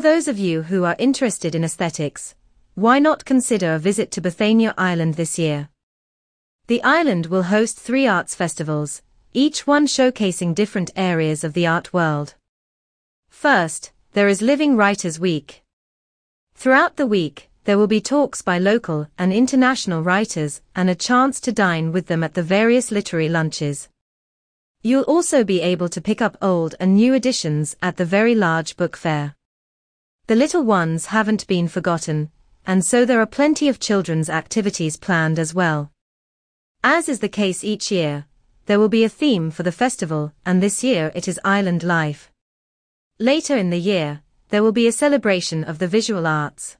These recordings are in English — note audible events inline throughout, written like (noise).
For those of you who are interested in aesthetics, why not consider a visit to Bethania Island this year? The island will host three arts festivals, each one showcasing different areas of the art world. First, there is Living Writers Week. Throughout the week, there will be talks by local and international writers and a chance to dine with them at the various literary lunches. You'll also be able to pick up old and new editions at the very large book fair. The little ones haven't been forgotten, and so there are plenty of children's activities planned as well. As is the case each year, there will be a theme for the festival, and this year it is island life. Later in the year, there will be a celebration of the visual arts.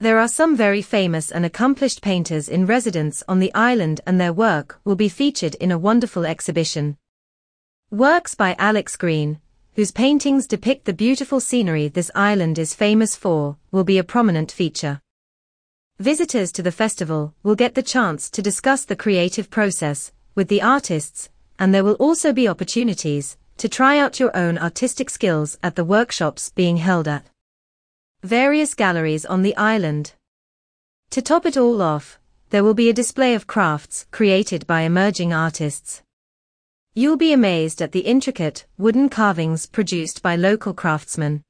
There are some very famous and accomplished painters in residence on the island and their work will be featured in a wonderful exhibition. Works by Alex Green, whose paintings depict the beautiful scenery this island is famous for, will be a prominent feature. Visitors to the festival will get the chance to discuss the creative process with the artists, and there will also be opportunities to try out your own artistic skills at the workshops being held at various galleries on the island. To top it all off, there will be a display of crafts created by emerging artists. You'll be amazed at the intricate wooden carvings produced by local craftsmen.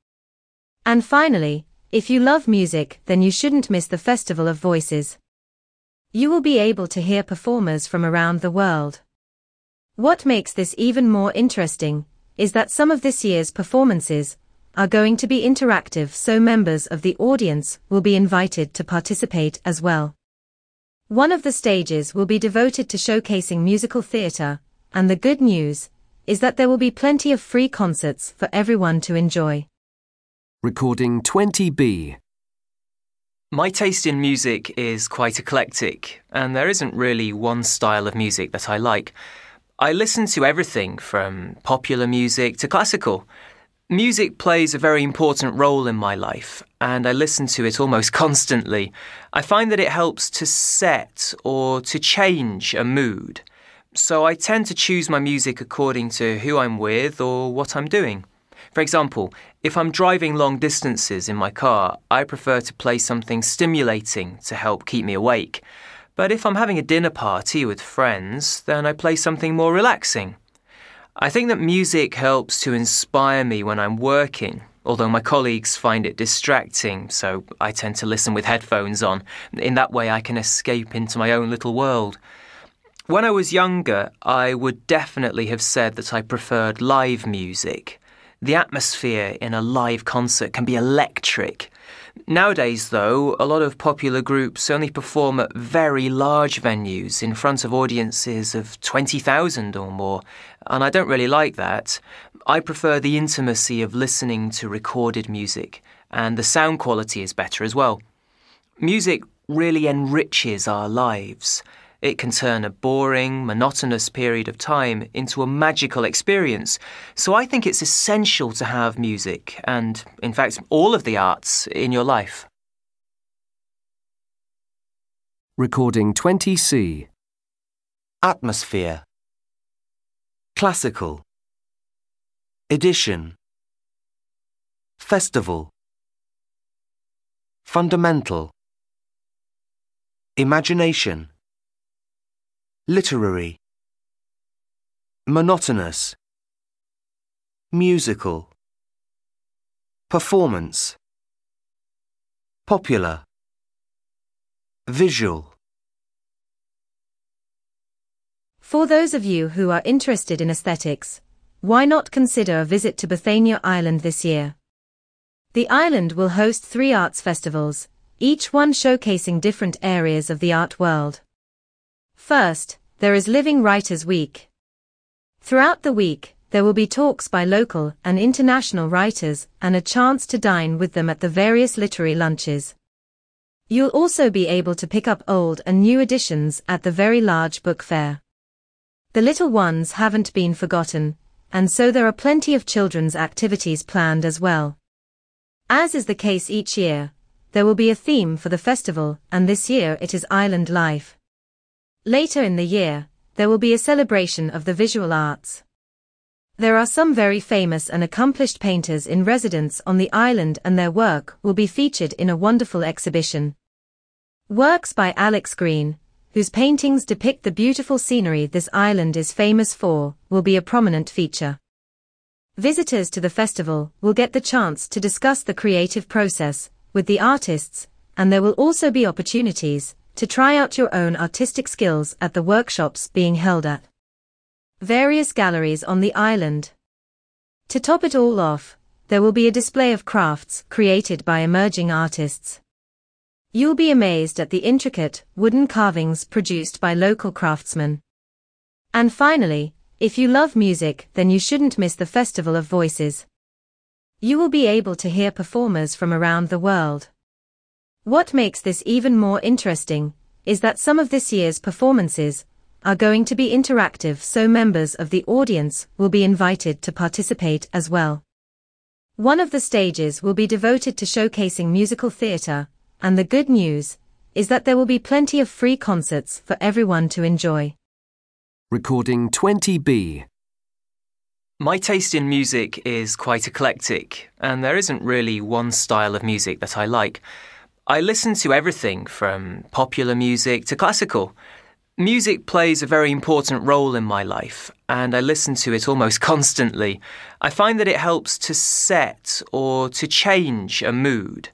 And finally, if you love music, then you shouldn't miss the Festival of Voices. You will be able to hear performers from around the world. What makes this even more interesting is that some of this year's performances are going to be interactive so members of the audience will be invited to participate as well. One of the stages will be devoted to showcasing musical theatre, and the good news is that there will be plenty of free concerts for everyone to enjoy. Recording 20B. My taste in music is quite eclectic, and there isn't really one style of music that I like. I listen to everything from popular music to classical. Music plays a very important role in my life, and I listen to it almost (laughs) constantly. I find that it helps to set or to change a mood so I tend to choose my music according to who I'm with or what I'm doing. For example, if I'm driving long distances in my car, I prefer to play something stimulating to help keep me awake. But if I'm having a dinner party with friends, then I play something more relaxing. I think that music helps to inspire me when I'm working, although my colleagues find it distracting, so I tend to listen with headphones on. In that way, I can escape into my own little world. When I was younger, I would definitely have said that I preferred live music. The atmosphere in a live concert can be electric. Nowadays, though, a lot of popular groups only perform at very large venues in front of audiences of 20,000 or more, and I don't really like that. I prefer the intimacy of listening to recorded music, and the sound quality is better as well. Music really enriches our lives. It can turn a boring, monotonous period of time into a magical experience. So I think it's essential to have music, and in fact, all of the arts, in your life. Recording 20C Atmosphere Classical Edition Festival Fundamental Imagination Literary. Monotonous. Musical. Performance. Popular. Visual. For those of you who are interested in aesthetics, why not consider a visit to Bethania Island this year? The island will host three arts festivals, each one showcasing different areas of the art world. First, there is Living Writers Week. Throughout the week, there will be talks by local and international writers and a chance to dine with them at the various literary lunches. You'll also be able to pick up old and new editions at the very large book fair. The little ones haven't been forgotten, and so there are plenty of children's activities planned as well. As is the case each year, there will be a theme for the festival, and this year it is island life. Later in the year, there will be a celebration of the visual arts. There are some very famous and accomplished painters in residence on the island and their work will be featured in a wonderful exhibition. Works by Alex Green, whose paintings depict the beautiful scenery this island is famous for, will be a prominent feature. Visitors to the festival will get the chance to discuss the creative process with the artists, and there will also be opportunities to try out your own artistic skills at the workshops being held at various galleries on the island. To top it all off, there will be a display of crafts created by emerging artists. You'll be amazed at the intricate wooden carvings produced by local craftsmen. And finally, if you love music, then you shouldn't miss the Festival of Voices. You will be able to hear performers from around the world. What makes this even more interesting is that some of this year's performances are going to be interactive so members of the audience will be invited to participate as well. One of the stages will be devoted to showcasing musical theatre, and the good news is that there will be plenty of free concerts for everyone to enjoy. Recording 20B my taste in music is quite eclectic, and there isn't really one style of music that I like. I listen to everything from popular music to classical. Music plays a very important role in my life, and I listen to it almost (laughs) constantly. I find that it helps to set or to change a mood.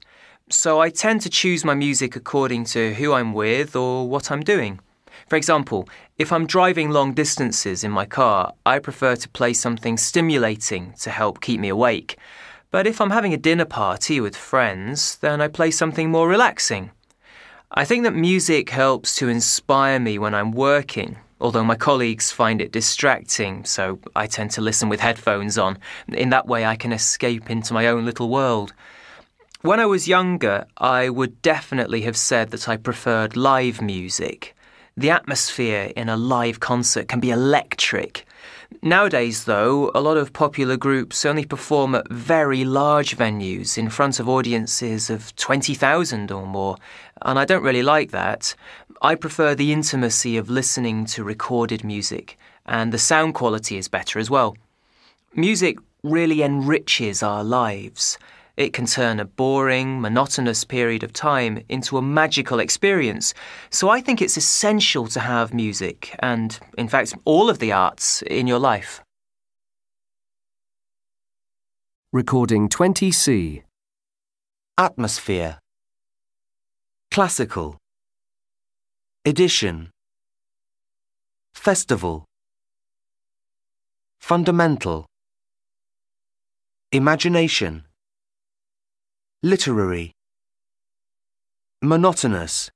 So I tend to choose my music according to who I'm with or what I'm doing. For example, if I'm driving long distances in my car, I prefer to play something stimulating to help keep me awake. But if I'm having a dinner party with friends, then I play something more relaxing. I think that music helps to inspire me when I'm working, although my colleagues find it distracting, so I tend to listen with headphones on. In that way, I can escape into my own little world. When I was younger, I would definitely have said that I preferred live music. The atmosphere in a live concert can be electric. Nowadays, though, a lot of popular groups only perform at very large venues in front of audiences of 20,000 or more, and I don't really like that. I prefer the intimacy of listening to recorded music, and the sound quality is better as well. Music really enriches our lives. It can turn a boring, monotonous period of time into a magical experience. So I think it's essential to have music and, in fact, all of the arts in your life. Recording 20C Atmosphere Classical Edition Festival Fundamental Imagination Literary. Monotonous.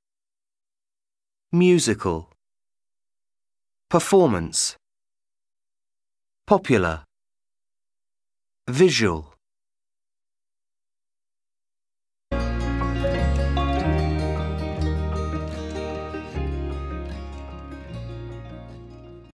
Musical. Performance. Popular. Visual.